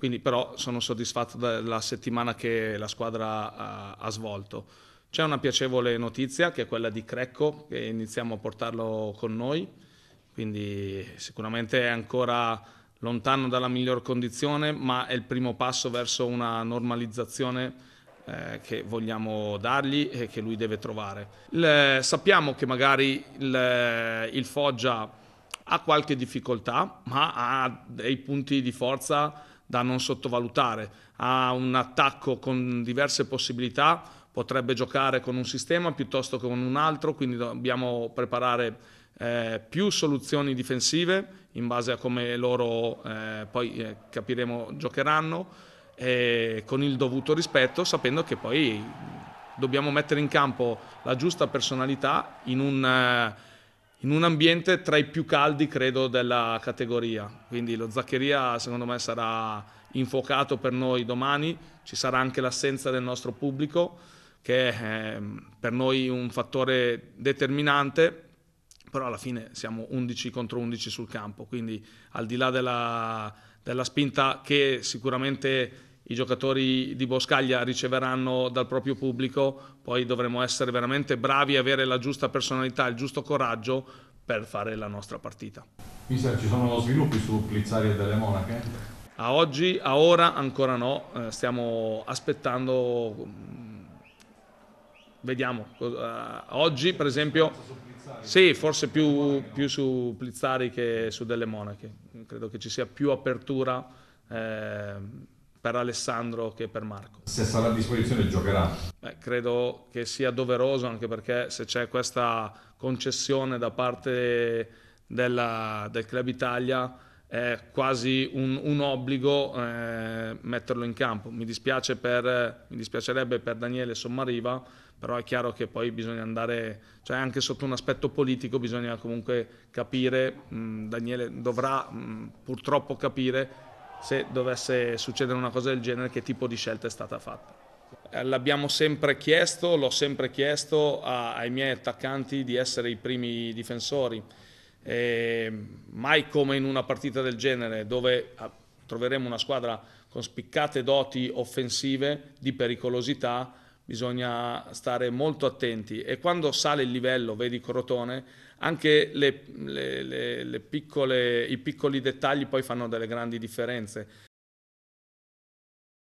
Quindi però sono soddisfatto della settimana che la squadra ha, ha svolto. C'è una piacevole notizia che è quella di Crecco, che iniziamo a portarlo con noi, quindi sicuramente è ancora lontano dalla miglior condizione, ma è il primo passo verso una normalizzazione eh, che vogliamo dargli e che lui deve trovare. Il, sappiamo che magari il, il, Foggia ha qualche difficoltà, ma ha dei punti di forza da non sottovalutare. Ha un attacco con diverse possibilità, potrebbe giocare con un sistema piuttosto che con un altro, quindi dobbiamo preparare eh, più soluzioni difensive in base a come loro eh, poi eh, capiremo giocheranno con il dovuto rispetto, sapendo che poi dobbiamo mettere in campo la giusta personalità in un eh, in un ambiente tra i più caldi, credo, della categoria. Quindi lo Zaccheria, secondo me, sarà infuocato per noi domani. Ci sarà anche l'assenza del nostro pubblico, che è ehm, per noi un fattore determinante. Però alla fine siamo 11 contro 11 sul campo, quindi al di là della, della spinta che sicuramente i giocatori di Boscaglia riceveranno dal proprio pubblico, poi dovremo essere veramente bravi e avere la giusta personalità, il giusto coraggio per fare la nostra partita. Mister, ci sono sviluppi su Plizzari e delle Monache? A oggi, a ora ancora no, eh, stiamo aspettando, mm, vediamo, eh, oggi per esempio... Sì, forse più, più, su Plizzari che su delle monache. Credo che ci sia più apertura. Eh, per Alessandro che per Marco. Se sarà a disposizione giocherà? Beh, credo che sia doveroso anche perché se c'è questa concessione da parte della, del Club Italia è quasi un, un obbligo eh, metterlo in campo. Mi, per, mi dispiacerebbe per Daniele Sommariva, però è chiaro che poi bisogna andare, cioè anche sotto un aspetto politico bisogna comunque capire, mh, Daniele dovrà mh, purtroppo capire se dovesse succedere una cosa del genere, che tipo di scelta è stata fatta. L'abbiamo sempre chiesto, l'ho sempre chiesto ai miei attaccanti di essere i primi difensori. E mai come in una partita del genere dove ah, troveremo una squadra con spiccate doti offensive di pericolosità bisogna stare molto attenti e quando sale il livello, vedi Crotone, anche le, le, le, piccole, i piccoli dettagli poi fanno delle grandi differenze.